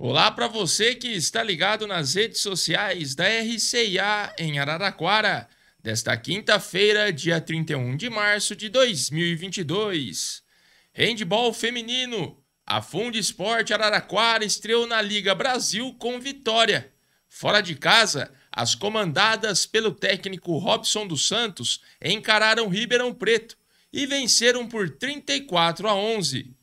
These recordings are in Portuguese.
Olá para você que está ligado nas redes sociais da RCA em Araraquara, desta quinta-feira, dia 31 de março de 2022. Handball feminino. A Fundo Esporte Araraquara estreou na Liga Brasil com vitória. Fora de casa, as comandadas pelo técnico Robson dos Santos encararam Ribeirão Preto e venceram por 34 a 11.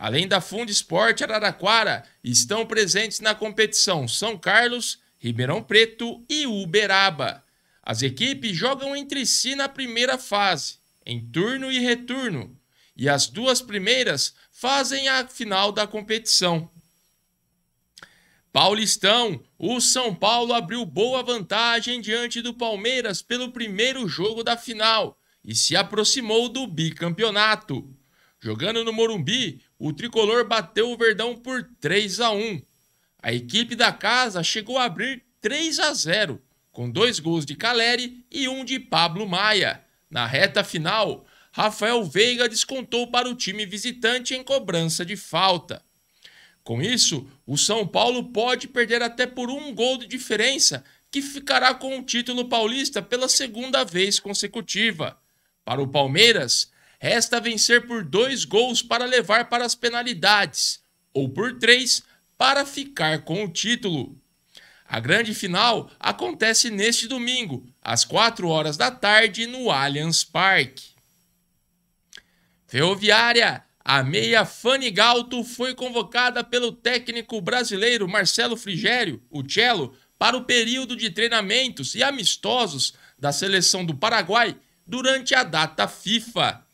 Além da Fundo Esporte Araraquara, estão presentes na competição São Carlos, Ribeirão Preto e Uberaba. As equipes jogam entre si na primeira fase, em turno e retorno, e as duas primeiras fazem a final da competição. Paulistão, o São Paulo abriu boa vantagem diante do Palmeiras pelo primeiro jogo da final e se aproximou do bicampeonato. Jogando no Morumbi, o tricolor bateu o Verdão por 3 a 1. A equipe da casa chegou a abrir 3 a 0, com dois gols de Caleri e um de Pablo Maia. Na reta final, Rafael Veiga descontou para o time visitante em cobrança de falta. Com isso, o São Paulo pode perder até por um gol de diferença, que ficará com o título paulista pela segunda vez consecutiva. Para o Palmeiras, Resta vencer por dois gols para levar para as penalidades, ou por três para ficar com o título. A grande final acontece neste domingo, às 4 horas da tarde, no Allianz Parque. Ferroviária, a meia Fanny Galto foi convocada pelo técnico brasileiro Marcelo Frigério, o Cello, para o período de treinamentos e amistosos da seleção do Paraguai durante a data FIFA.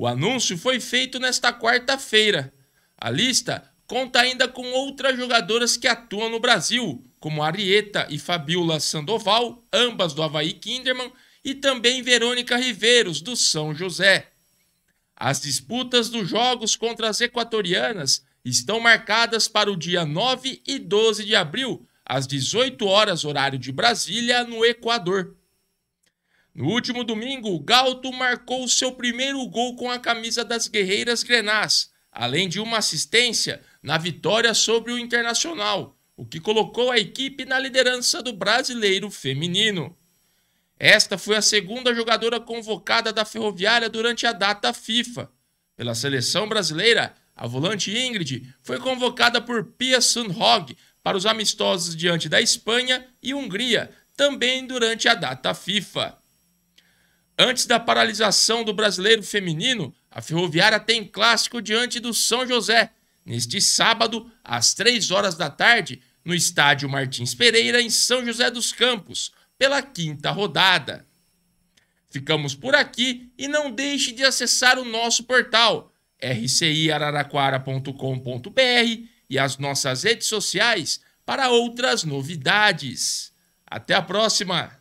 O anúncio foi feito nesta quarta-feira. A lista conta ainda com outras jogadoras que atuam no Brasil, como Arieta e Fabiola Sandoval, ambas do Havaí Kinderman, e também Verônica Riveiros, do São José. As disputas dos jogos contra as equatorianas estão marcadas para o dia 9 e 12 de abril, às 18 horas horário de Brasília, no Equador. No último domingo, Galto marcou seu primeiro gol com a camisa das Guerreiras Grenás, além de uma assistência na vitória sobre o Internacional, o que colocou a equipe na liderança do brasileiro feminino. Esta foi a segunda jogadora convocada da Ferroviária durante a data FIFA. Pela seleção brasileira, a volante Ingrid foi convocada por Pia Sundhog para os amistosos diante da Espanha e Hungria, também durante a data FIFA. Antes da paralisação do brasileiro feminino, a Ferroviária tem clássico diante do São José, neste sábado, às 3 horas da tarde, no estádio Martins Pereira, em São José dos Campos, pela quinta rodada. Ficamos por aqui e não deixe de acessar o nosso portal rciararaquara.com.br e as nossas redes sociais para outras novidades. Até a próxima!